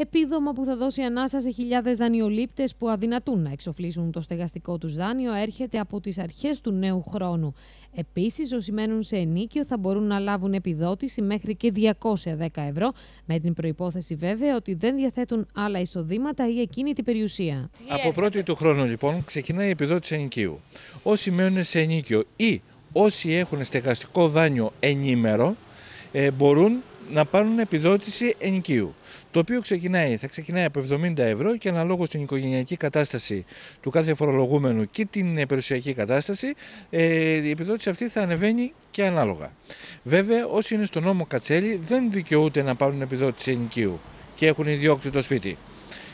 Επίδομα που θα δώσει ανάσα σε χιλιάδες δανειολήπτες που αδυνατούν να εξοφλήσουν το στεγαστικό τους δάνειο έρχεται από τις αρχές του νέου χρόνου. Επίσης, όσοι μένουν σε ενίκιο θα μπορούν να λάβουν επιδότηση μέχρι και 210 ευρώ, με την προπόθεση βέβαια ότι δεν διαθέτουν άλλα εισοδήματα ή εκείνη περιουσία. Από πρώτη του χρόνου, λοιπόν, ξεκινάει η επιδότηση την ενοικίου. Όσοι ενικιου οσοι μενουν σε ενίκιο ή όσοι έχουν στεγαστικό δάνειο ενήμερο, ε, μπορούν να πάρουν επιδότηση ενοικίου, το οποίο ξεκινάει, θα ξεκινάει από 70 ευρώ και αναλόγως στην οικογενειακή κατάσταση του κάθε φορολογούμενου και την περιουσιακή κατάσταση, ε, η επιδότηση αυτή θα ανεβαίνει και ανάλογα. Βέβαια, όσοι είναι στο νόμο Κατσέλη δεν δικαιούται να πάρουν επιδότηση ενοικίου και έχουν ιδιόκτητο σπίτι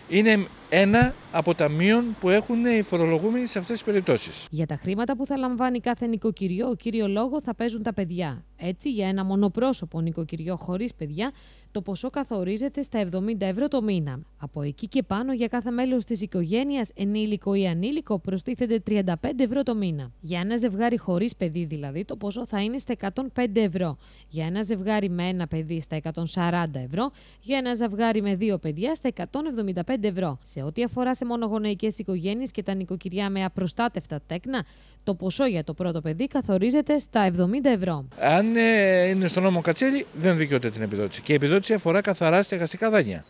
είναι ένα από τα μείον που έχουν οι φορολογούμενοι σε αυτές τις περιπτώσεις. Για τα χρήματα που θα λαμβάνει κάθε νοικοκυριό, ο κύριος λόγος θα παίζουν τα παιδιά. Έτσι, για ένα μονοπρόσωπο νοικοκυριό χωρίς παιδιά, το ποσό καθορίζεται στα 70 ευρώ το μήνα. Από εκεί και πάνω, για κάθε μέλος της οικογένειας, ενήλικο ή ανήλικο, προστίθεται 35 ευρώ το μήνα. Για ένα ζευγάρι χωρίς παιδί, δηλαδή, το ποσό θα είναι στα 105 ευρώ. Για ένα ζευγάρι με ένα παιδί, στα 140 ευρώ. Για ένα ζευγάρι με δύο παιδιά, στα 175 ευρώ. Σε ό,τι αφορά σε μονογονεϊκές οικογένειες και τα νοικοκυριά με απροστάτευτα τέκνα, το ποσό για το πρώτο παιδί καθορίζεται στα 70 ευρώ. Αν είναι, είναι στον νόμο Κατσέρι, δεν δικαιούται την επιδότηση. Και η επιδότηση αφορά καθαρά στεγαστικά δάνεια.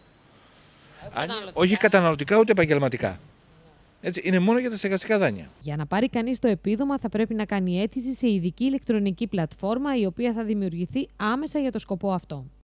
Αν, όχι καταναλωτικά ούτε επαγγελματικά. Έτσι, είναι μόνο για τα στεγαστικά δάνεια. Για να πάρει κανείς το επίδομα, θα πρέπει να κάνει αίτηση σε ειδική ηλεκτρονική πλατφόρμα, η οποία θα δημιουργηθεί άμεσα για το σκοπό αυτό.